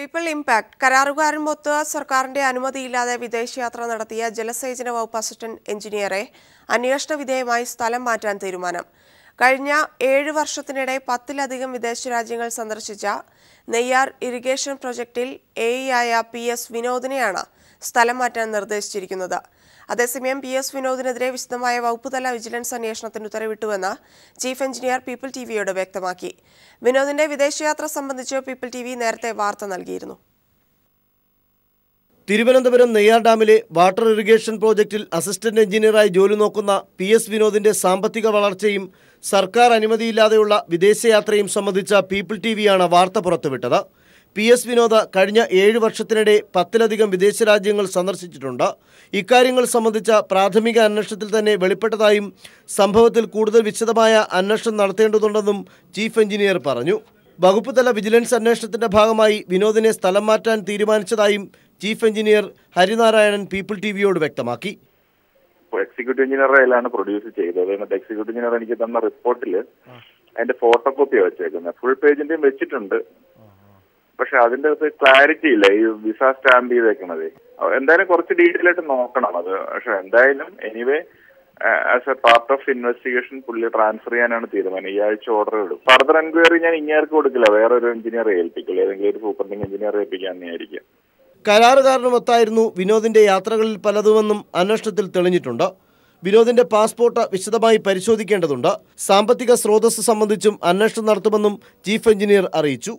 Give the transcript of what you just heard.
people കരാറുകാരൻ കരാറുകാരനൊത്ത് സർക്കാരിന്റെ അനുമതിയില്ലാതെ വിദേശയാത്ര നടത്തിയ ജലസേചന വകുപ്പ് അസിസ്റ്റന്റ് എഞ്ചിനീയറെ അന്വേഷണ വിധേയമായി സ്ഥലം മാറ്റാൻ തീരുമാനം കഴിഞ്ഞ ഏഴ് വർഷത്തിനിടെ പത്തിലധികം വിദേശ രാജ്യങ്ങൾ സന്ദർശിച്ച നെയ്യാർ ഇറിഗേഷൻ പ്രൊജക്ടിൽ എ ആയ പി എസ് വിനോദിനെയാണ് സ്ഥലം മാറ്റാൻ നിർദ്ദേശിച്ചിരിക്കുന്നത് അതേസമയം പി എസ് വിനോദിനെതിരെ വിശദമായ വകുപ്പുതല വിജിലൻസ് അന്വേഷണത്തിന് ഉത്തരവിട്ടുവെന്ന് ചീഫ് എഞ്ചിനീയർ പീപ്പിൾ ടിവിയോട് വ്യക്തമാക്കി വിനോദിന്റെ വിദേശയാത്ര സംബന്ധിച്ച് പീപ്പിൾ ടി വി നേരത്തെ വാർത്ത നൽകിയിരുന്നു തിരുവനന്തപുരം നെയ്യാർ ഡാമിലെ വാട്ടർ ഇറിഗേഷൻ പ്രോജക്റ്റിൽ അസിസ്റ്റന്റ് എഞ്ചിനീയറായി ജോലി നോക്കുന്ന പി എസ് വിനോദിന്റെ സാമ്പത്തിക വളർച്ചയും സർക്കാർ അനുമതിയില്ലാതെയുള്ള വിദേശയാത്രയും സംബന്ധിച്ച പീപ്പിൾ ടി വിയാണ് വാർത്ത പുറത്തുവിട്ടത് പി എസ് വിനോദ കഴിഞ്ഞ ഏഴ് വർഷത്തിനിടെ പത്തിലധികം വിദേശ രാജ്യങ്ങൾ സന്ദർശിച്ചിട്ടുണ്ട് ഇക്കാര്യങ്ങൾ സംബന്ധിച്ച പ്രാഥമിക അന്വേഷണത്തിൽ തന്നെ വെളിപ്പെട്ടതായും സംഭവത്തിൽ കൂടുതൽ വിശദമായ അന്വേഷണം നടത്തേണ്ടതുണ്ടെന്നും ചീഫ് എഞ്ചിനീയർ പറഞ്ഞു വകുപ്പ് തല വിജിലൻസ് അന്വേഷണത്തിന്റെ ഭാഗമായി വിനോദിനെ സ്ഥലം മാറ്റാൻ തീരുമാനിച്ചതായും chief engineer Harinarayanan people T വിയോട് വ്യക്തമാക്കി എക്സിക്യൂട്ടീവ് എഞ്ചിനീയറാണ് പ്രൊഡ്യൂസ് ചെയ്തത് എന്നിട്ട് എക്സിക്യൂട്ടീവ് എഞ്ചിനീയർ എനിക്ക് തന്ന റിപ്പോർട്ടിൽ അതിന്റെ ഫോട്ടോ കോപ്പിയാണ് വെച്ചേക്കുന്നത് ഫുൾ പേജിന്റെയും വെച്ചിട്ടുണ്ട് പക്ഷെ അതിന്റെ അകത്ത് ക്ലാരിറ്റി ഇല്ല ഈ വിസ സ്റ്റാമ്പ് ചെയ്തേക്കണത് എന്തായാലും കുറച്ച് ഡീറ്റെയിൽ ആയിട്ട് നോക്കണം അത് പക്ഷെ എന്തായാലും anyway as a part of investigation പുള്ളി ട്രാൻസ്ഫർ ചെയ്യാനാണ് തീരുമാനം ഈ ആഴ്ച ഓർഡർ ഇടും ഫർദർ എൻക്വയറി ഞാൻ ഇങ്ങേർക്ക് കൊടുക്കില്ല വേറൊരു എഞ്ചിനീയറെ ഏൽപ്പിക്കില്ല ഏതെങ്കിലും ഒരു സൂപ്രണ്ടിങ് എഞ്ചിനീയറെ കാരണം ഒത്തായിരുന്നു വിനോദിന്റെ യാത്രകളിൽ പലതുമെന്നും അന്വേഷണത്തിൽ തെളിഞ്ഞിട്ടുണ്ട് വിനോദിന്റെ പാസ്പോർട്ട് വിശദമായി പരിശോധിക്കേണ്ടതുണ്ട് സാമ്പത്തിക സ്രോതസ് സംബന്ധിച്ചും അന്വേഷണം നടത്തുമെന്നും ചീഫ് എഞ്ചിനീയർ അറിയിച്ചു